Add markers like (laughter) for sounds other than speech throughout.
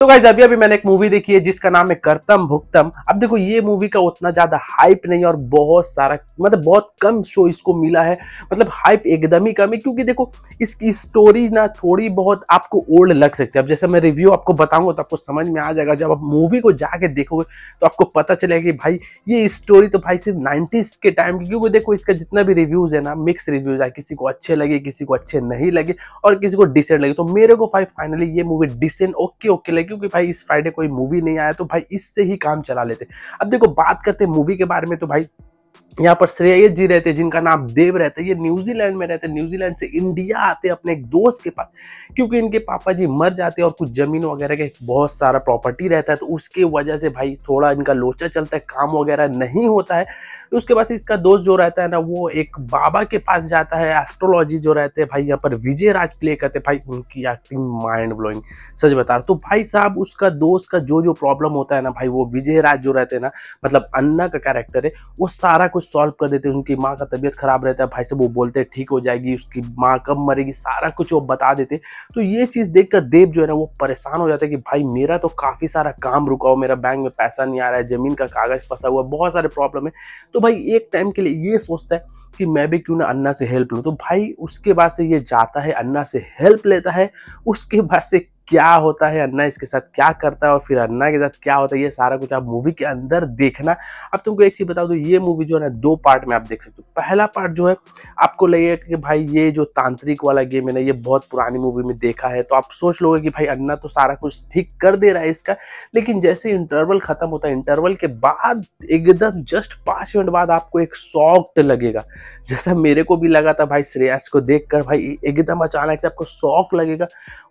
तो गाइज अभी अभी मैंने एक मूवी देखी है जिसका नाम है करतम भुगतम अब देखो ये मूवी का उतना ज्यादा हाइप नहीं और बहुत सारा मतलब बहुत कम शो इसको मिला है मतलब हाइप एकदम ही कम है क्योंकि देखो इसकी स्टोरी ना थोड़ी बहुत आपको ओल्ड लग सकती है अब जैसे मैं रिव्यू आपको बताऊंगा तो आपको समझ में आ जाएगा जब आप मूवी को जाके देखोगे तो आपको पता चलेगा कि भाई ये स्टोरी तो भाई सिर्फ नाइन्टीज के टाइम की क्योंकि देखो इसका जितना भी रिव्यूज है ना मिक्स रिव्यूज है किसी को अच्छे लगे किसी को अच्छे नहीं लगे और किसी को डिसेंट लगे तो मेरे को भाई फाइनली ये मूवी डिसेंट ओके ओके लगे क्योंकि भाई इस फ्राइडे कोई मूवी नहीं आया तो भाई इससे ही काम चला लेते अब देखो बात करते मूवी के बारे में तो भाई यहाँ पर श्रेयस जी रहते हैं जिनका नाम देव रहता है ये न्यूजीलैंड में रहते हैं न्यूजीलैंड से इंडिया आते अपने एक दोस्त के पास क्योंकि इनके पापा जी मर जाते हैं और कुछ जमीन वगैरह के बहुत सारा प्रॉपर्टी रहता है तो उसके वजह से भाई थोड़ा इनका लोचा चलता है काम वगैरह नहीं होता है तो उसके बाद इसका दोस्त जो रहता है ना वो एक बाबा के पास जाता है एस्ट्रोलॉजी जो रहते हैं भाई यहाँ पर विजय राज प्ले करते भाई उनकी एक्टिंग माइंड ब्लोइंग सच बता रहा तो भाई साहब उसका दोस्त का जो जो प्रॉब्लम होता है ना भाई वो विजय राज जो रहते हैं ना मतलब अन्ना का कैरेक्टर है वो सारा कुछ सॉल्व कर देते हैं उनकी माँ का तबीयत खराब रहता है भाई से वो बोलते हैं ठीक हो जाएगी उसकी माँ कब मरेगी सारा कुछ वो बता देते तो ये चीज़ देखकर देव जो है ना वो परेशान हो जाता है कि भाई मेरा तो काफ़ी सारा काम रुका हुआ मेरा बैंक में पैसा नहीं आ रहा है ज़मीन का कागज़ फंसा हुआ बहुत सारे प्रॉब्लम है तो भाई एक टाइम के लिए ये सोचता है कि मैं भी क्यों ना अन्ना से हेल्प लूँ तो भाई उसके बाद से ये जाता है अन्ना से हेल्प लेता है उसके बाद से क्या होता है अन्ना इसके साथ क्या करता है और फिर अन्ना के साथ क्या होता है ये सारा कुछ आप मूवी के अंदर देखना अब तुमको एक चीज़ बताओ तो ये मूवी जो है ना दो पार्ट में आप देख सकते हो पहला पार्ट जो है आपको लगेगा कि भाई ये जो तांत्रिक वाला गेम है ना ये बहुत पुरानी मूवी में देखा है तो आप सोच लोगे कि भाई अन्ना तो सारा कुछ ठीक कर दे रहा है इसका लेकिन जैसे इंटरवल ख़त्म होता है इंटरवल के बाद एकदम जस्ट पाँच मिनट बाद आपको एक सॉफ्ट लगेगा जैसा मेरे को भी लगा था भाई श्रेयास को देख कर भाई एकदम अचानक से आपको शौक लगेगा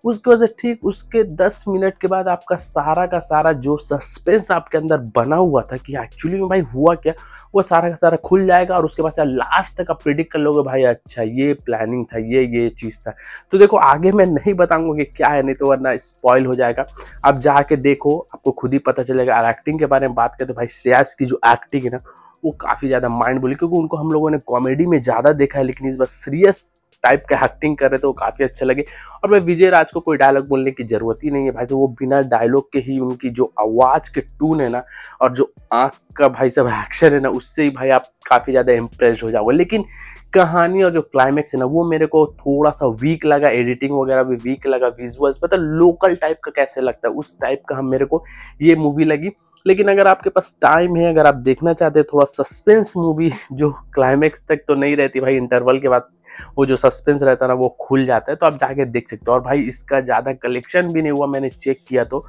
उसकी वजह से ठीक उसके 10 मिनट के बाद आपका सारा का सारा जो सस्पेंस आपके अंदर बना हुआ था कि एक्चुअली में भाई हुआ क्या वो सारा का सारा खुल जाएगा और उसके बाद लास्ट तक आप प्रिडिक्ट कर लोगे भाई अच्छा ये प्लानिंग था ये ये चीज़ था तो देखो आगे मैं नहीं बताऊंगा कि क्या है नहीं तो वरना स्पॉयल हो जाएगा आप जाके देखो आपको खुद ही पता चलेगा और एक्टिंग के बारे में बात करें तो भाई श्रेयास की जो एक्टिंग है ना वो काफ़ी ज़्यादा माइंड बोली क्योंकि उनको हम लोगों ने कॉमेडी में ज़्यादा देखा है लेकिन इस बार सीरियस टाइप का एक्टिंग कर रहे थे वो काफ़ी अच्छे लगे और भाई विजय राज को कोई डायलॉग बोलने की ज़रूरत ही नहीं है भाई साहब वो बिना डायलॉग के ही उनकी जो आवाज़ के टून है ना और जो आँख का भाई साहब एक्शन है ना उससे ही भाई आप काफ़ी ज़्यादा इम्प्रेस हो जाओगे लेकिन कहानी और जो क्लाइमेक्स है ना वो मेरे को थोड़ा सा वीक लगा एडिटिंग वगैरह भी वीक लगा विजुअल्स मतलब लोकल टाइप का कैसे लगता है उस टाइप का हम मेरे को ये मूवी लगी लेकिन अगर आपके पास टाइम है अगर आप देखना चाहते हैं थोड़ा सस्पेंस मूवी (laughs) जो क्लाइमैक्स तक तो नहीं रहती भाई इंटरवल के बाद वो जो सस्पेंस रहता है ना वो खुल जाता है तो आप जाके देख सकते हो और भाई इसका ज़्यादा कलेक्शन भी नहीं हुआ मैंने चेक किया तो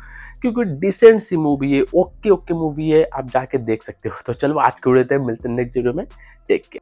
क्योंकि डिसेंट सी मूवी है ओके ओके मूवी है आप जाके देख सकते हो तो चलो आज के उड़े थे मिलते हैं नेक्स्ट वीडियो में टेक केयर